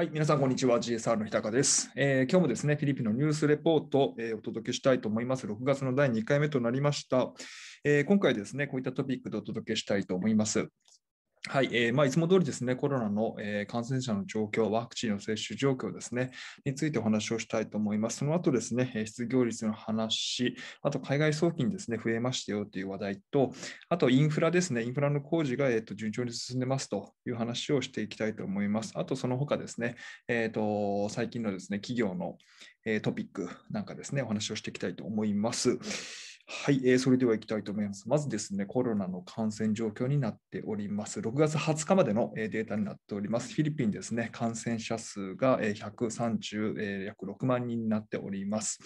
はい、皆さん、こんにちは。GSR の日高です、えー、今日もですね、フィリピンのニュースレポートを、えー、お届けしたいと思います。6月の第2回目となりました。えー、今回ですね、こういったトピックでお届けしたいと思います。はい、えーまあ、いつも通りですね、コロナの、えー、感染者の状況、ワクチンの接種状況ですね、についてお話をしたいと思います。その後ですね、失業率の話、あと海外送金ですね、増えましたよという話題と、あとインフラですね、インフラの工事が、えーと、順調に進んでますという話をしていきたいと思います。あとその他ですね、えーと、最近のですね、企業の、えー、トピックなんかですね、お話をしていきたいと思います。はい、えー、それでは行きたいと思います。まずですね、コロナの感染状況になっております。6月20日までのデータになっております。フィリピンですね、感染者数が130、約6万人になっております。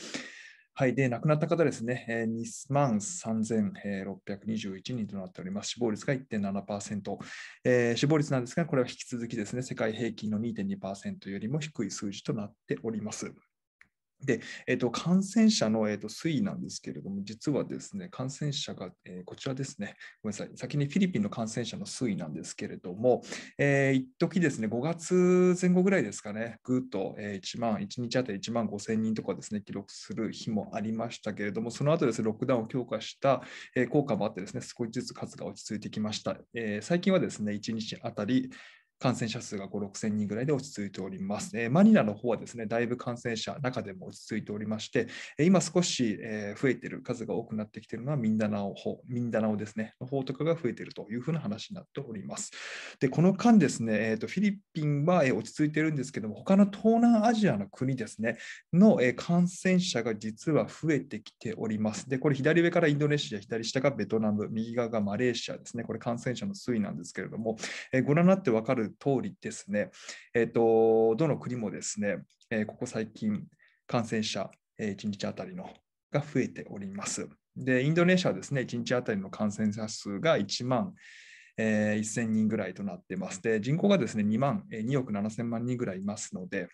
はい、で亡くなった方ですね、2万3621人となっております。死亡率が1.7%、えー。死亡率なんですが、これは引き続きですね、世界平均の2.2%よりも低い数字となっております。で、えーと、感染者の、えーと、推移なんですけれども、実はですね、感染者が、えー、こちらですね、ごめんなさい、先にフィリピンの感染者の推移なんですけれども、えー、一時ですね、5月前後ぐらいですかね、ぐっと、えー、1万、1日あたり1万5000人とかですね、記録する日もありましたけれども、その後ですね、ロックダウンを強化した、えー、効果もあってですね、少しずつ数が落ち着いてきました。えー、最近はですね、1日あたり感染者数が5、6000人ぐらいで落ち着いております。えー、マニラの方はですね、だいぶ感染者、中でも落ち着いておりまして、え今少し、えー、増えている数が多くなってきているのはミンダナオ方、ミンダナオですね、の方とかが増えているというふうな話になっております。で、この間ですね、えーと、とフィリピンは、えー、落ち着いているんですけども、他の東南アジアの国ですね、の、えー、感染者が実は増えてきております。で、これ左上からインドネシア、左下がベトナム、右側がマレーシアですね、これ感染者の推移なんですけれども、えー、ご覧になってわかる通りですね、えーと、どの国もですね、えー、ここ最近、感染者、えー、1日あたりのが増えております。で、インドネシアはですね、1日あたりの感染者数が1万、えー、1000人ぐらいとなってます。で、人口がですね、2万、えー、2億7000万人ぐらいいますので、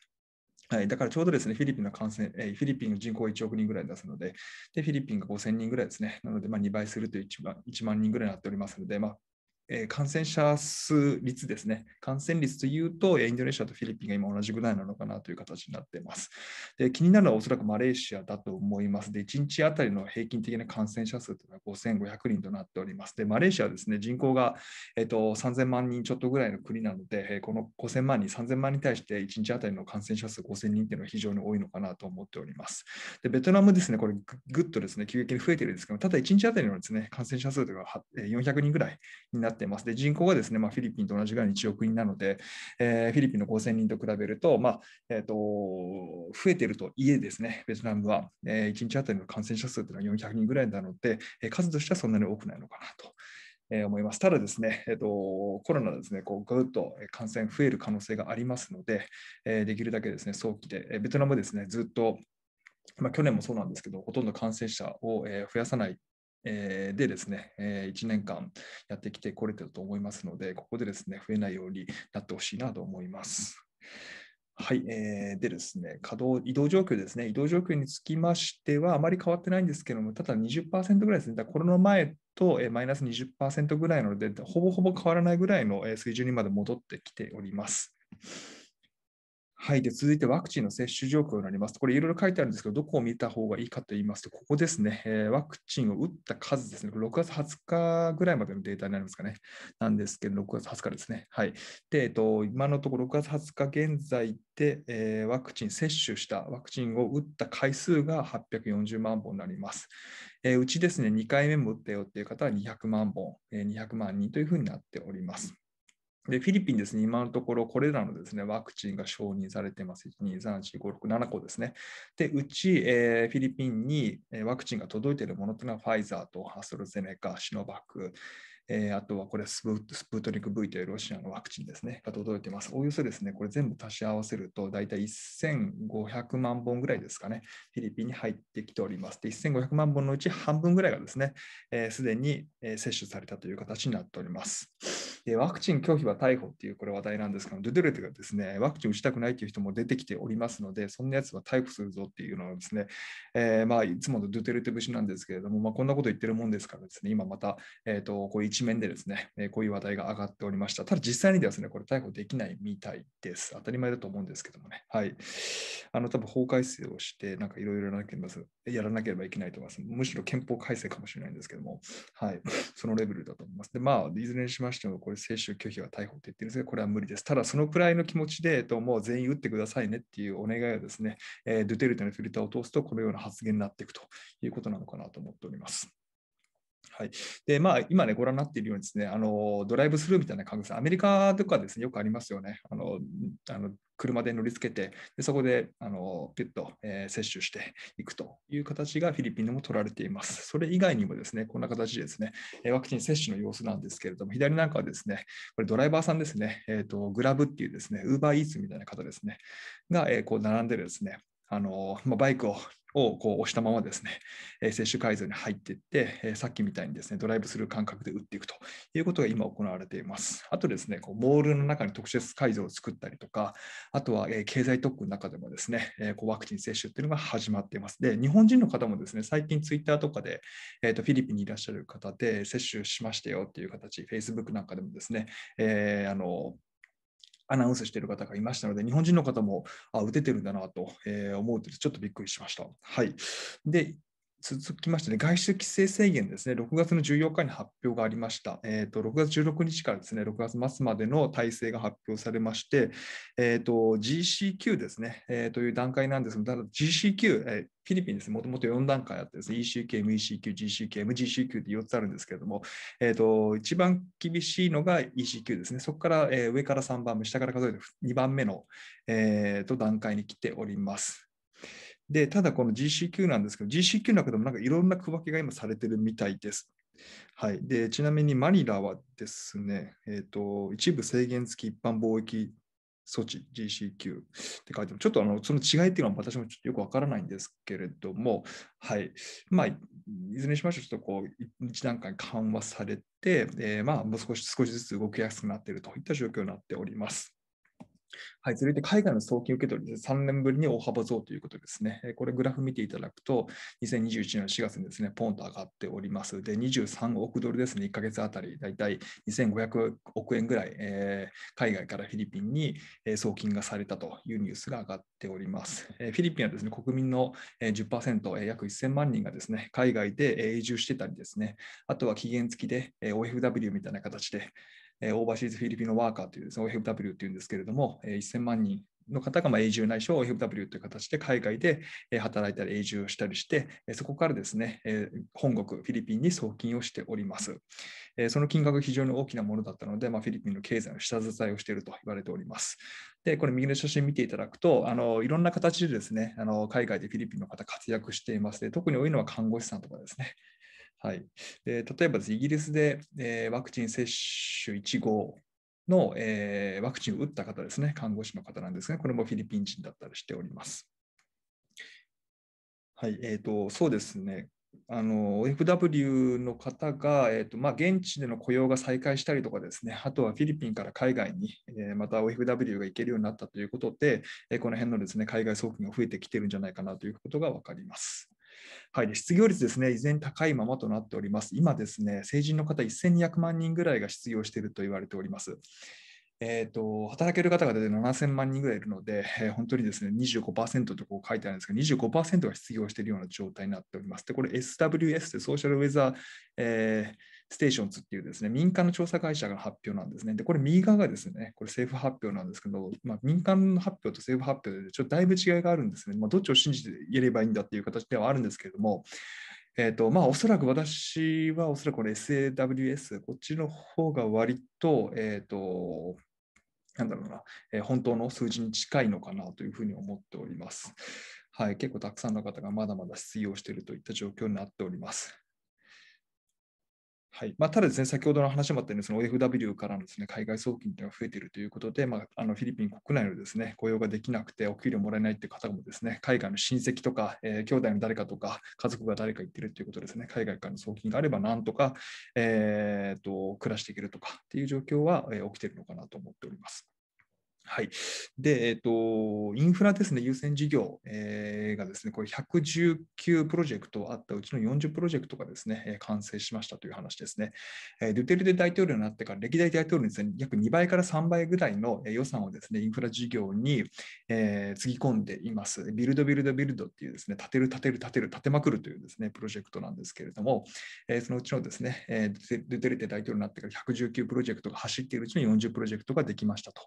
はい、だからちょうどですね、フィリピンの感染、えー、フィリピンの人口1億人ぐらいですので、でフィリピンが5000人ぐらいですね、なので、まあ、2倍すると 1, 万1万人ぐらいになっておりますので、まあ、えー、感染者数率ですね、感染率というと、インドネシアとフィリピンが今同じぐらいなのかなという形になっています。で気になるのはおそらくマレーシアだと思います。で、1日あたりの平均的な感染者数というのは5500人となっております。で、マレーシアはですね、人口が、えーと、3000万人ちょっとぐらいの国なので、えー、この5000万人、3000万に対して1日あたりの感染者数5000人というのは非常に多いのかなと思っております。で、ベトナムですね、これぐっとですね、急激に増えているんですけど、ただ1日あたりのですね、感染者数というのは400人ぐらいになってってます。で、人口がですね、まあ、フィリピンと同じぐらいの1億人なので、えー、フィリピンの5000人と比べると、まあえーと、増えているといえですね、ベトナムは、えー、1日あたりの感染者数というのは400人ぐらいなので、えー、数としてはそんなに多くないのかなと。えー、思いますただですね、えーと、コロナですね、こうぐっと感染増える可能性がありますので、えー、できるだけですね早期で、えベトナムですねずっとまあ、去年もそうなんですけど、ほとんど感染者を増やさないでですね、1年間やってきてこれてると思いますので、ここでですね、増えないようになってほしいなと思います。はい、でですね、稼働、移動状況ですね、移動状況につきましては、あまり変わってないんですけども、ただ20%ぐらいですね、コロナ前とマイナス20%ぐらいなので、ほぼほぼ変わらないぐらいの水準にまで戻ってきております。はい、で続いてワクチンの接種状況になります。これいろいろ書いてあるんですけど、どこを見た方がいいかと言いますと、ここですね、えワクチンを打った数ですね、6月20日ぐらいまでのデータになりますかね、なんですけど、6月20日ですね。はい。で、えっと、今のところ6月20日現在で、えワクチン接種した、ワクチンを打った回数が840万本になります。えうちですね、2回目も打ったよっていう方は200万本、え200万人というふうになっております。で、フィリピンですね、今のところこれらのですね、ワクチンが承認されてます。1、2、3、4、5、6、7個ですね。で、うち、えー、フィリピンにワクチンが届いているものというのは、ファイザーとアストロゼネカ、シノバック、えー、あとはこれスプスプートニク V というロシアのワクチンですね、が届いています。おおよそですね、これ全部足し合わせると、大体1500万本ぐらいですかね、フィリピンに入ってきております。で、1500万本のうち半分ぐらいがですね、す、で、に、え接種されたという形になっております。でワクチン拒否は逮捕っていうこれ話題なんですけど、ドゥドゥレテがですね、ワクチン打ちたくないという人も出てきておりますので、そんなやつは逮捕するぞっていうのをですね、えー、まあ、いつものドゥテルテ節なんですけれども、まあ、こんなこと言ってるもんですからですね、今また、えーと、こ一面でですね、えこういう話題が上がっておりました。ただ実際にですね、これ逮捕できないみたいです。当たり前だと思うんですけどもね。はい。あの、多分法改正をして、なんかいろいろやらなければいけないと思います。むしろ憲法改正かもしれないんですけども、はい。そのレベルだと思います。で、まあ、いずれにしましても、これ、接種拒否は逮捕って言ってるんですが、これは無理です。ただ、そのくらいの気持ちで、えっと、もう全員打ってくださいねっていうお願いをですね、えー、ドゥテルテのフィルターを通すと、このような発言になっていくということなのかなと思っております。はいでまあ、今ね、ご覧になっているようにですね、あのドライブスルーみたいな感覚、アメリカとかですね、よくありますよね。あのあの車で乗りつけて、でそこであのピュッと、えー、接種していくという形がフィリピンでも取られています。それ以外にもですね、こんな形でですね、ワクチン接種の様子なんですけれども、左なんかはですね、これドライバーさんですね、えーと、グラブっていうですね、ウーバーイーツみたいな方ですね、が、えこう並んでるですね、あのまあ、バイクををこう押したままですね、え接種会場に入っていって、えさっきみたいにですね、ドライブする感覚で打っていくということが今行われています。あとですね、こうモールの中に特設会場を作ったりとか、あとは、え経済特区の中でもですね、えこうワクチン接種っていうのが始まっています。で、日本人の方もですね、最近ツイッターとかで、えー、とフィリピンにいらっしゃる方で接種しましたよっていう形、Facebook なんかでもですね、えー、あのアナウンスしている方がいましたので、日本人の方もあ打ててるんだなと、えー、思うとちょっとびっくりしました。はい、で続きまして、ね、外出規制制限ですね、6月の14日に発表がありました。えーと、6月16日からですね、6月末までの体制が発表されまして、えーと、GCQ ですね、えー、という段階なんですが、ただ GCQ、えー、フィリピンですね、もともと4段階あってですね、ECQ、MECQ、GCQ、MGCQ って4つあるんですけれども、えーと、一番厳しいのが ECQ ですね、そこから、えー、上から3番目、下から数えて2番目の、えーと段階に来ております。で、ただこの GCQ なんですけど、GCQ の中でもなんかいろんな区分けが今されてるみたいです。はい、でちなみにマニラはですね、えーと、一部制限付き一般貿易措置 GCQ って書いても、ちょっとあのその違いっていうのは私もちょっとよくわからないんですけれども、はい、まあ、いずれにしましてちょっとこう、一段階緩和されて、えー、まあ、もう少し少しずつ動きやすくなっているといった状況になっております。はい、続いて海外の送金受け取りです。3年ぶりに大幅増ということですね。これグラフ見ていただくと、2021年4月にですね、ポンと上がっております。で、23億ドルですね、1ヶ月あたり、だいたい2500億円ぐらい、えー、海外からフィリピンに送金がされたというニュースが上がっております。フィリピンはですね、国民の10%、約1000万人がですね、海外で永住してたりですね、あとは期限付きで OFW みたいな形でオーバーシーズフィリピンのワーカーという、その OFW っていうんですけれども、1000万人の方が永住ないし OFW という形で海外で働いたり永住をしたりして、そこからですね、本国、フィリピンに送金をしております。その金額が非常に大きなものだったので、まあ、フィリピンの経済の下支えをしていると言われております。で、これ右の写真見ていただくと、あのいろんな形でですねあの、海外でフィリピンの方活躍していますで、特に多いのは看護師さんとかですね、はい、で例えばイギリスで、えー、ワクチン接種1号の、えー、ワクチンを打った方ですね、看護師の方なんですが、これもフィリピン人だったりしております。はい、えーと、そうですね、あの FW の方が、えーとまあ、現地での雇用が再開したりとかですね、あとはフィリピンから海外に、えー、また OFW が行けるようになったということで、えー、この辺のですね海外送金が増えてきてるんじゃないかなということが分かります。はい、失業率ですね、依然高いままとなっております。今ですね、成人の方1200万人ぐらいが失業していると言われております。えーと、働ける方が大体7000万人ぐらいいるので、えー、本当にですね25%とこう書いてあるんですけど、25%が失業しているような状態になっております。で、これ SWS でソーシャルウェザー、えーステーションズっていうですね、民間の調査会社が発表なんですね。で、これ右側がですね、これ政府発表なんですけど、まあ、民間の発表と政府発表でちょっとだいぶ違いがあるんですね。まあ、どっちを信じて言えればいいんだっていう形ではあるんですけれども、えーとまあ、おそらく私はおそらくこれ SAWS、こっちの方が割と、えっ、ー、と、なんだろうな、えー、本当の数字に近いのかなというふうに思っております。はい、結構たくさんの方がまだまだ失業しているといった状況になっております。はいまあ、ただですね、先ほどの話もあったように、その OFW からのです、ね、海外送金というのが増えているということで、まあ、あのフィリピン国内のです、ね、雇用ができなくて、お給料もらえないという方もです、ね、海外の親戚とか、えー、兄弟の誰かとか、家族が誰か行っているということですね、海外からの送金があれば、なんとか、えーと、と暮らしていけるとかっていう状況は、えー、起きているのかなと思っております。はい。で、えっ、ー、と、インフラですね、優先事業、えー、がですね、これ119プロジェクトあったうちの40プロジェクトがですね、完成しましたという話ですね。えー、ドゥテルテ大統領になってから、歴代大統領に、ね、約2倍から3倍ぐらいの予算をですね、インフラ事業に、えー、つぎ込んでいます。ビルド、ビルド、ビルドっていうですね、建てる、建てる、建てる、建てまくるというですね、プロジェクトなんですけれども、えー、そのうちのですね、えー、ドゥテルテ大統領になってから119プロジェクトが走っているうちの40プロジェクトができましたと。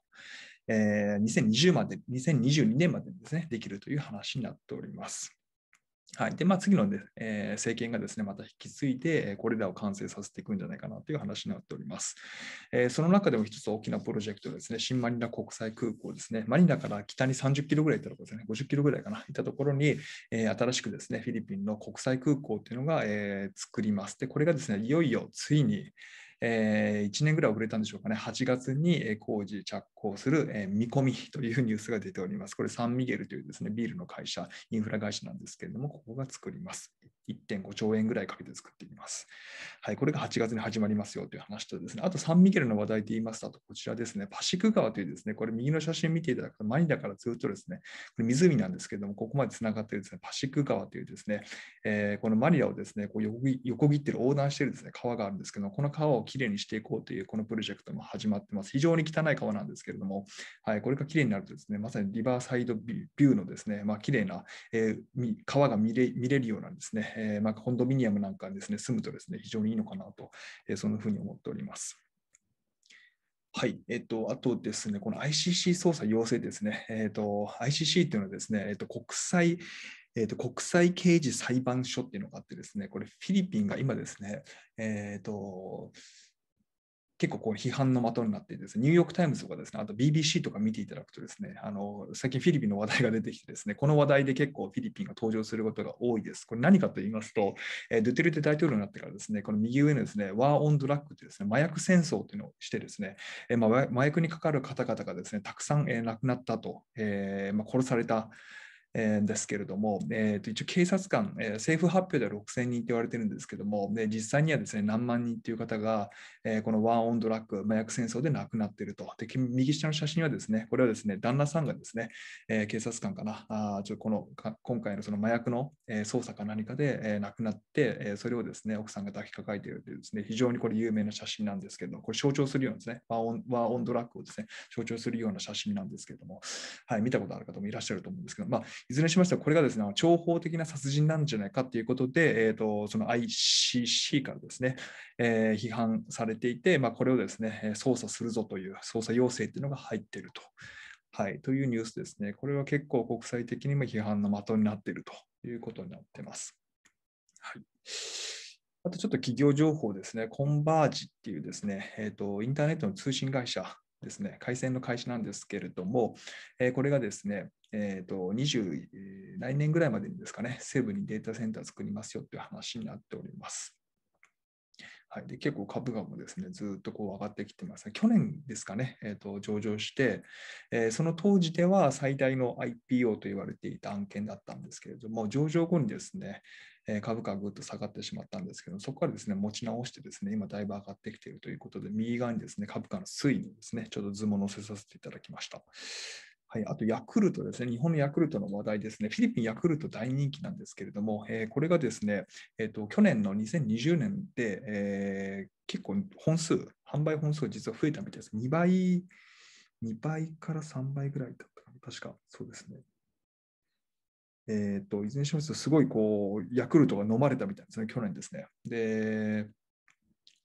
えー、2020まで、2022年までですね、できるという話になっております。はいでまあ、次のね、えー、政権がですねまた引き継いで、これらを完成させていくんじゃないかなという話になっております。えー、その中でも一つ大きなプロジェクトですね、新マニラ国際空港ですね、マニラから北に30キロぐらい行ったところですね、50キロぐらいかな、行ったところに、えー、新しくですねフィリピンの国際空港というのが、え作ります。で、これがですねいよいよついに、えー、1年ぐらい遅れたんでしょうかね、8月に工事着工する、え見込みというニュースが出ております。これ、サンミゲルというですねビールの会社、インフラ会社なんですけれども、ここが作ります。1.5兆円ぐらいかけて作っています。はい、これが8月に始まりますよという話とですね、あとサンミケルの話題で言いますと、とこちらですね、パシク川というですね、これ右の写真見ていただくと、マニラからずっとですね、これ湖なんですけれども、ここまでつながっているですね、パシク川というですね、えー、このマニラをですね、こう横横切ってる横断しているですね、川があるんですけども、この川をきれいにしていこうというこのプロジェクトも始まってます。非常に汚い川なんですけれども、はい、これがきれいになるとですね、まさにリバーサイドビューのですね、まあ、きれいな、えー、川が見れ見れるようなんですね、えー、まあ、コンドミニアムなんかですね、住むとですね、非常にいいのかなと、えー、そんなふうに思っております。はい、えっと、あとですね、この ICC 捜査要請ですね、えっと、ICC というのはですね、えっと、国際、えっと国際刑事裁判所っていうのがあってですね、これフィリピンが今ですね、えっ、と、結構こう批判の的になってです、ね、ニューヨーク・タイムズとかですね、あと BBC とか見ていただくとですね、あの最近フィリピンの話題が出てきてですね、この話題で結構フィリピンが登場することが多いです。これ何かと言いますと、えー、ドゥテルテ大統領になってからですね、この右上のですね、ワーオンドラッグというですね、麻薬戦争というのをしてですね、えー、まあ、麻薬にかかる方々がですね、たくさん、えー、亡くなったと、えまあ、殺された。えですけれども、えー、と一応警察官、えー、政府発表では6000人って言われてるんですけども、で実際にはですね何万人という方が、えー、このワンオンドラッグ、麻薬戦争で亡くなっていると。で右下の写真はですね、これはですね旦那さんがですね、えー、警察官かな、あちょこの今回のその麻薬の、えー、捜査か何かで、えー、亡くなって、えー、それをですね奥さんが抱きかかえているというですね非常にこれ有名な写真なんですけども、これ象徴するようなですね、ワンワンオンドラッグをですね象徴するような写真なんですけども、はい、見たことある方もいらっしゃると思うんですけど、まあいずれにしましては、これがですね、情報的な殺人なんじゃないかということで、えーと、その ICC からですね、えー、批判されていて、まあ、これをですね、捜査するぞという捜査要請というのが入っていると。はい、というニュースですね。これは結構国際的にも批判の的になっているということになっています。はい、あとちょっと企業情報ですね。コンバージっていうですね、えーと、インターネットの通信会社ですね、回線の会社なんですけれども、えー、これがですね、えー、と、20、来年ぐらいまでにですかね、西部にデータセンター作りますよっていう話になっております。はい、で結構株価もですねずっとこう上がってきてます。去年ですかね、えーと、と上場して、えー、その当時では最大の IPO と言われていた案件だったんですけれども、上場後にですね、えー、株価がぐっと下がってしまったんですけど、そこからですね持ち直して、ですね今だいぶ上がってきているということで、右側にですね株価の推移にですねちょっと図も載せさせていただきました。はい、あとヤクルトですね、日本のヤクルトの話題ですね、フィリピンヤクルト大人気なんですけれども、えー、これがですね、えーと、去年の2020年で、えー、結構本数、販売本数が実は増えたみたいです。2倍、2倍から3倍ぐらいだったかな、確かそうですね。えっ、ー、と、いずれにしますと、すごいこう、ヤクルトが飲まれたみたいですね、去年ですね。で、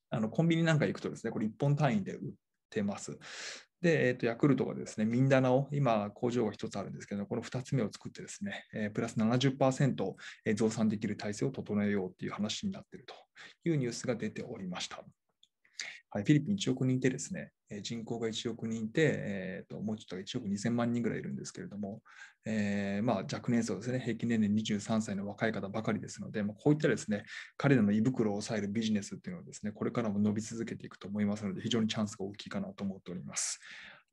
あのコンビニなんか行くとですね、これ1本単位で売ってます。で、えー、とヤクルトがですね、ミンダナオ、今、工場が1つあるんですけど、この2つ目を作ってですね、えー、プラス70%増産できる体制を整えようという話になっているというニュースが出ておりました。はい、フィリピン1億人いてですね、人口が1億人いて、えーと、もうちょっと1億2000万人ぐらいいるんですけれども、えー、まあ、若年層ですね、平均年齢23歳の若い方ばかりですので、まあ、こういったですね彼らの胃袋を抑えるビジネスっていうのはですねこれからも伸び続けていくと思いますので、非常にチャンスが大きいかなと思っております。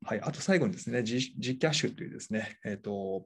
はい、あと最後にですね、G, G キャッシュというですね、えーと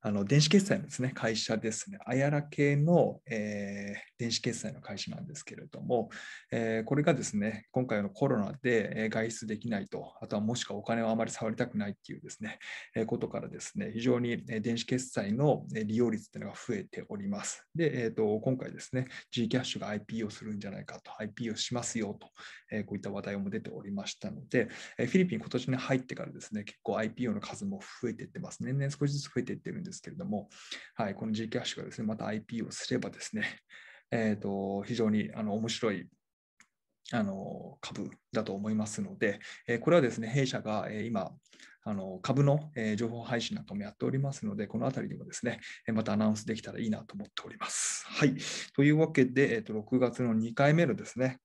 あの電子決済のです、ね、会社ですね、あやら系の、えー、電子決済の会社なんですけれども、えー、これがですね、今回のコロナで外出できないと、あとはもしくはお金をあまり触りたくないっていうですね、えー、ことからですね、非常に電子決済の利用率というのが増えております。で、えーと、今回ですね、g ャッシュが IP をするんじゃないかと、IP をしますよと、えー、こういった話題も出ておりましたので、えフィリピン、今年に入ってからですね、結構 IPO の数も増えていってます。年々少しずつ増えていってるんですですけれども、はい、この Gcash がですね、また IP をすればですね、えーと、非常にあの面白いあの株だと思いますので、えこれはですね、弊社が今、あの株の情報配信などもやっておりますので、このあたりにもですね、またアナウンスできたらいいなと思っております。はい。というわけで、えー、と6月の2回目のですね、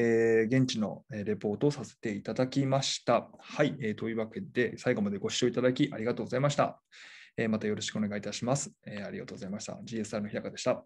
えー、現地のレポートをさせていただきました。はい、えー、というわけで、最後までご視聴いただきありがとうございました。えー、またよろしくお願いいたします。えありがとうございました。GSR の日高でした。